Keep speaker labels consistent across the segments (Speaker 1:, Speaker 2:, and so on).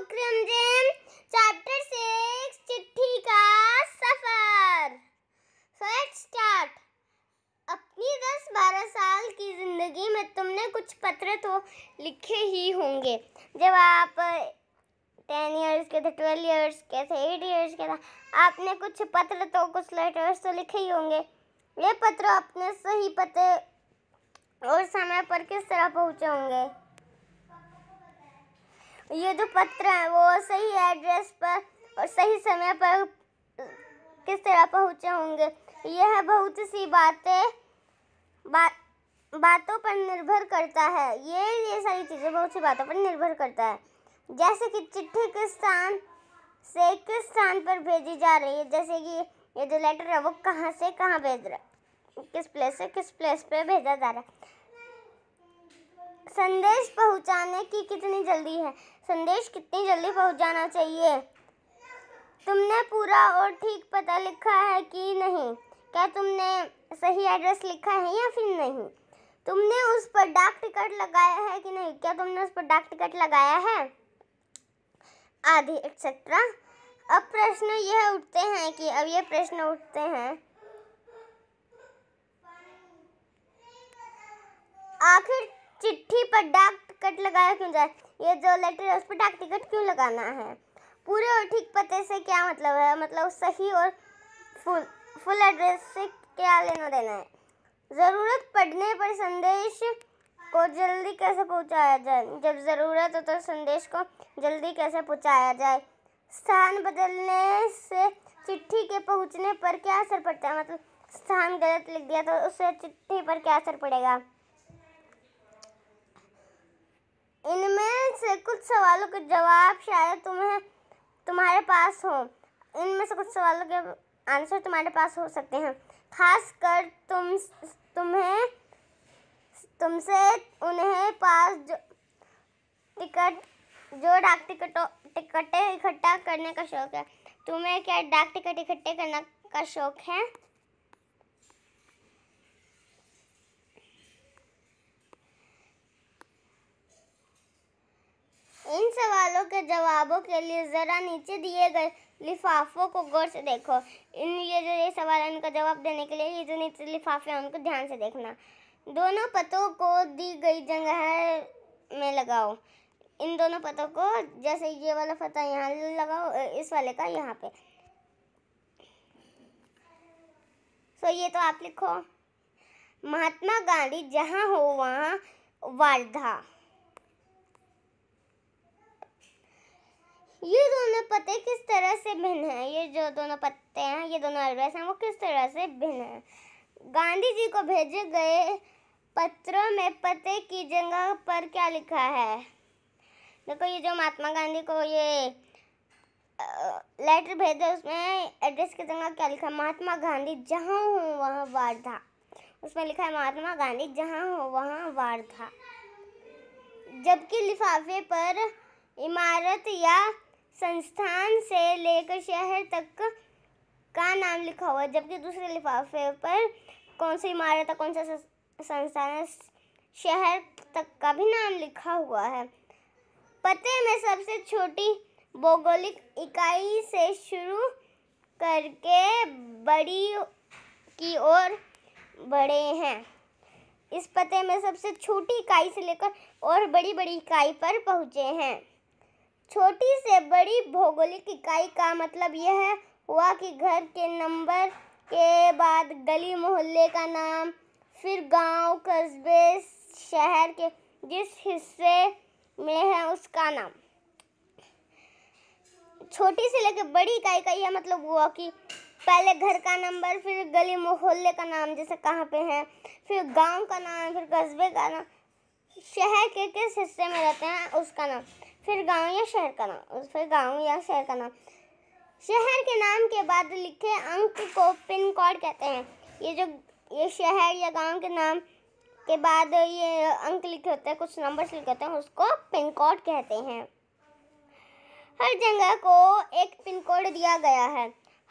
Speaker 1: chapter six चिट्ठी का सफर start अपनी दस बारह साल की ज़िंदगी में तुमने कुछ पत्र तो लिखे ही होंगे जब आप टेन इयर्स के थे ट्वेल्व इयर्स के थे एट इयर्स के थे आपने कुछ पत्र तो कुछ लेटर्स तो लिखे ही होंगे ये पत्र अपने सही पते और समय पर किस तरह पहुँचे होंगे ये जो पत्र है वो सही एड्रेस पर और सही समय पर किस तरह पहुँचे होंगे यह बहुत सी बातें बात बातों पर निर्भर करता है ये ये सारी चीज़ें बहुत सी बातों पर निर्भर करता है जैसे कि चिट्ठी किस स्थान से किस स्थान पर भेजी जा रही है जैसे कि ये जो लेटर है वो कहाँ से कहाँ भेज रहा है किस प्लेस से किस प्लेस पर भेजा जा रहा है संदेश पहुँचाने की कितनी जल्दी है संदेश कितनी जल्दी पहुंच जाना चाहिए तुमने पूरा और ठीक पता लिखा है कि नहीं क्या तुमने सही एड्रेस लिखा है या फिर नहीं तुमने उस पर डाक टिकट लगाया है कि नहीं क्या तुमने उस पर डाक टिकट लगाया है आदि एक्सेट्रा अब प्रश्न यह उठते हैं कि अब ये प्रश्न उठते हैं आखिर चिट्ठी पर डाक टिकट लगाया क्यों जाए ये जो लेटर है उस पर डाक टिकट क्यों लगाना है पूरे और ठीक पते से क्या मतलब है मतलब सही और फुल फुल एड्रेस से क्या लेना देना है ज़रूरत पड़ने पर संदेश को जल्दी कैसे पहुंचाया जाए जब ज़रूरत हो तो संदेश को जल्दी कैसे पहुंचाया जाए स्थान बदलने से चिट्ठी के पहुंचने पर क्या असर पड़ता है मतलब स्थान गलत लिख दिया तो उससे चिट्ठी पर क्या असर पड़ेगा इनमें से कुछ सवालों के जवाब शायद तुम्हें तुम्हारे पास हो इनमें से कुछ सवालों के आंसर तुम्हारे पास हो सकते हैं खास कर तुम तुम्हें तुमसे उन्हें पास जो टिकट जो डाक टिकटों टिकटें इकट्ठा करने का शौक है तुम्हें क्या डाक टिकट इकट्ठे करने का शौक है जवाबों के लिए ज़रा नीचे दिए गए लिफाफों को गौर से देखो इन ये जो ये सवाल है उनका जवाब देने के लिए ये जो नीचे लिफाफे हैं उनको ध्यान से देखना दोनों पतों को दी गई जगह में लगाओ इन दोनों पतों को जैसे ये वाला पता यहाँ लगाओ इस वाले का यहाँ पे सो ये तो आप लिखो महात्मा गांधी जहाँ हो वहाँ वार्धा पत्ते किस तरह से भिन्न हैं ये जो दोनों पत्ते हैं ये दोनों एड्रेस हैं वो किस तरह से भिन्न हैं गांधी जी को भेजे गए पत्रों में पते की जगह पर क्या लिखा है देखो ये जो महात्मा गांधी को ये लेटर भेजे उसमें एड्रेस की जगह क्या लिखा महात्मा गांधी जहाँ हूँ वहाँ वारधा उसमें लिखा है महात्मा गांधी जहाँ हो वहाँ वारधा जबकि लिफाफे पर इमारत या संस्थान से लेकर शहर तक का नाम लिखा हुआ है जबकि दूसरे लिफाफे पर कौन सी इमारत कौन सा संस्थान शहर तक का भी नाम लिखा हुआ है पते में सबसे छोटी भौगोलिक इकाई से शुरू करके बड़ी की ओर बड़े हैं इस पते में सबसे छोटी इकाई से लेकर और बड़ी बड़ी इकाई पर पहुँचे हैं छोटी से बड़ी भौगोलिक इकाई का मतलब यह हुआ कि घर के नंबर के बाद गली मोहल्ले का नाम फिर गांव, कस्बे शहर के जिस हिस्से में है उसका नाम छोटी से लेकर बड़ी इकाई का यह मतलब हुआ कि पहले घर का नंबर फिर गली मोहल्ले का नाम जैसे कहाँ पे है फिर गांव का नाम फिर कस्बे का नाम शहर के किस हिस्से में रहते हैं उसका नाम फिर गांव या शहर का नाम फिर गांव या शहर का नाम शहर के नाम के बाद लिखे अंक को पिन कोड कहते हैं ये जो ये शहर या गांव के नाम के बाद ये अंक लिखे होते हैं कुछ नंबर्स लिखे होते हैं उसको पिन कोड कहते हैं हर जगह को एक पिन कोड दिया गया है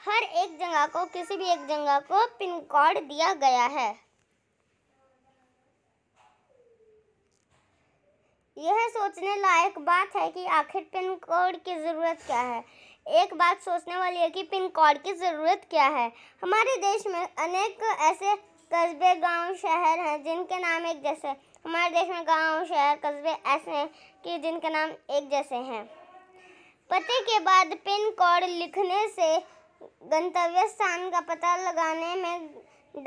Speaker 1: हर एक जगह को किसी भी एक जगह को पिन कोड दिया गया है यह सोचने लायक बात है कि आखिर पिन कोड की ज़रूरत क्या है एक बात सोचने वाली है कि पिन कोड की ज़रूरत क्या है हमारे देश में अनेक ऐसे कस्बे गांव शहर हैं जिनके नाम एक जैसे हमारे देश में गांव शहर कस्बे ऐसे हैं कि जिनके नाम एक जैसे हैं पते के बाद पिन कोड लिखने से गंतव्य स्थान का पता लगाने में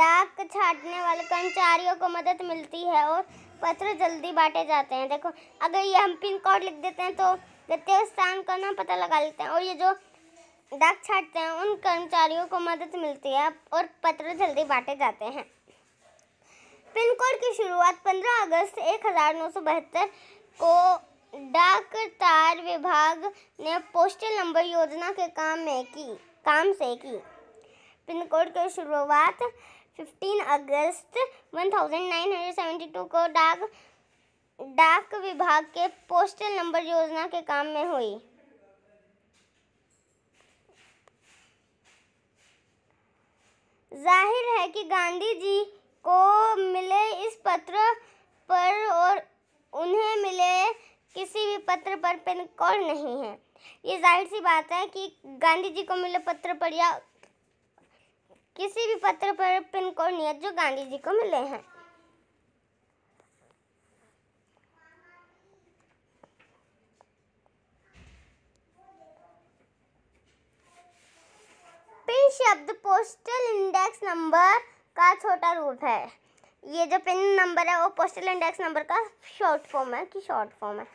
Speaker 1: डाक छाटने वाले कर्मचारियों को मदद मिलती है और पत्र जल्दी बांटे जाते हैं देखो अगर ये हम पिन कोड लिख देते हैं तो गृह स्थान का नाम पता लगा लेते हैं और ये जो डाक छाटते हैं उन कर्मचारियों को मदद मिलती है और पत्र जल्दी बांटे जाते हैं पिन कोड की शुरुआत 15 अगस्त एक को डाक तार विभाग ने पोस्टल नंबर योजना के काम में की काम से की पिन कोड की शुरुआत 15 अगस्त 1972 को डाक डाक विभाग के पोस्टल नंबर योजना के काम में हुई जाहिर है कि गांधी जी को मिले इस पत्र पर और
Speaker 2: उन्हें मिले
Speaker 1: किसी भी पत्र पर पिन कोड नहीं है ये जाहिर सी बात है कि गांधी जी को मिले पत्र पर या किसी भी पत्र पर पिन कोड नियत जो गांधी जी को मिले हैं पिन शब्द पोस्टल इंडेक्स नंबर का छोटा रूप है ये जो पिन नंबर है वो पोस्टल इंडेक्स नंबर का शॉर्ट फॉर्म है कि शॉर्ट फॉर्म है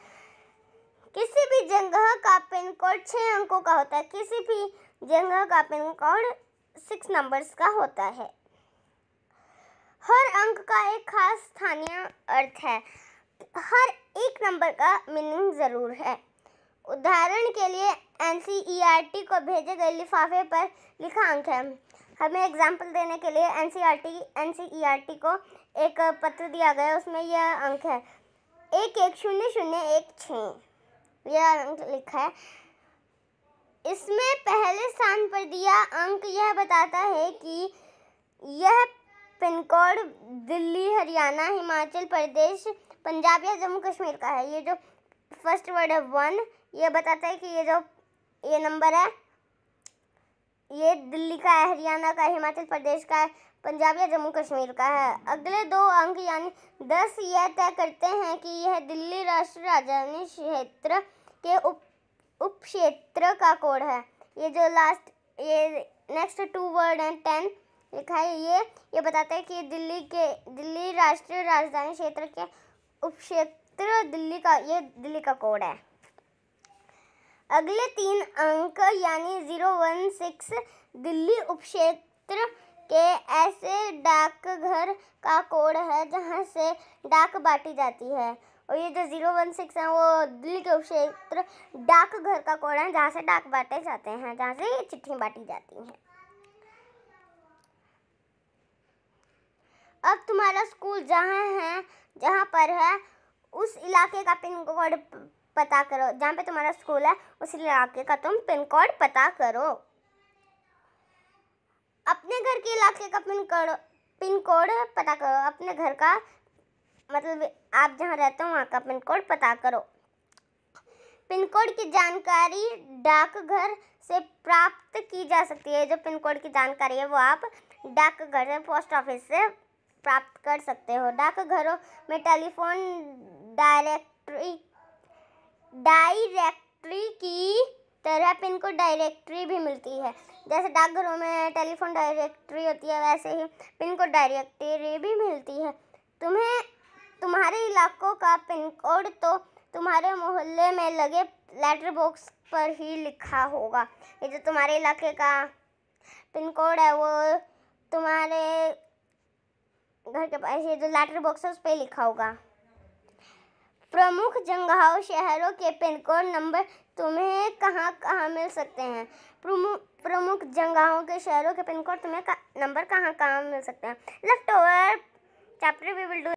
Speaker 1: किसी भी जगह का पिन कोड छः अंकों का होता है किसी भी जगह का पिन कोड सिक्स नंबर्स का होता है हर अंक का एक खास स्थानीय अर्थ है हर एक नंबर का मीनिंग ज़रूर है उदाहरण के लिए एन e को भेजे गए लिफाफे पर लिखा अंक है हमें एग्जाम्पल देने के लिए एन सी e e को एक पत्र दिया गया उसमें यह अंक है एक एक शून्य शून्य एक छः यह अंक लिखा है इसमें पहले स्थान पर दिया अंक यह बताता है कि यह पिन कोड दिल्ली हरियाणा हिमाचल प्रदेश पंजाब या जम्मू कश्मीर का है ये जो फर्स्ट वर्ड है वन ये बताता है कि ये जो ये नंबर है ये दिल्ली का है हरियाणा का हिमाचल प्रदेश का है पंजाब या जम्मू कश्मीर का है अगले दो अंक यानी दस यह तय करते हैं कि यह दिल्ली राष्ट्रीय राजधानी क्षेत्र के उप उप क्षेत्र का कोड है ये जो लास्ट ये next two word and ten लिखा है ये ये बताता है कि दिल्ली के दिल्ली राष्ट्रीय राजधानी क्षेत्र के उपक्षेत्र दिल्ली का ये दिल्ली का कोड है अगले तीन अंक यानी जीरो वन सिक्स दिल्ली उपक्षेत्र के ऐसे डाकघर का कोड है जहाँ से डाक बांटी जाती है और ये जो जीरो वन सिक्स है वो दिल्ली के क्षेत्र डाक घर का कोड है जहाँ से डाक बांटे जाते हैं जहाँ से ये चिट्ठी बांटी जाती हैं अब तुम्हारा स्कूल जहाँ है जहाँ पर है उस इलाके का पिन कोड पता करो जहाँ पे तुम्हारा स्कूल है उस इलाके का तुम पिन कोड पता करो अपने घर के इलाके का पिन कोड पिन कोड पता करो अपने घर का मतलब आप जहाँ रहते हो वहाँ का पिन कोड पता करो पिन कोड की जानकारी डाकघर से प्राप्त की जा सकती है जो पिन कोड की जानकारी है वो आप डाकघर से पोस्ट ऑफिस से प्राप्त कर सकते हो डाकघरों में टेलीफोन डायरेक्टरी डायरेक्टरी की तरह पिन कोड डायरेक्टरी भी मिलती है जैसे डाकघरों में टेलीफोन डायरेक्टरी होती है वैसे ही पिन कोड डायरेक्टरी भी मिलती है तुम्हें तुम्हारे इलाकों का पिन कोड तो तुम्हारे मोहल्ले में लगे लेटर बॉक्स पर ही लिखा होगा ये जो तुम्हारे इलाके का पिन कोड है वो तुम्हारे घर के पास ये जो लेटर बॉक्स है उस पर लिखा होगा प्रमुख जंगहाओं शहरों के पिन कोड नंबर तुम्हें कहाँ कहाँ मिल सकते हैं प्रमुख प्रमुख जंगहों के शहरों के पिन कोड तुम्हें का, नंबर कहाँ कहाँ मिल सकते हैं left over chapter we will do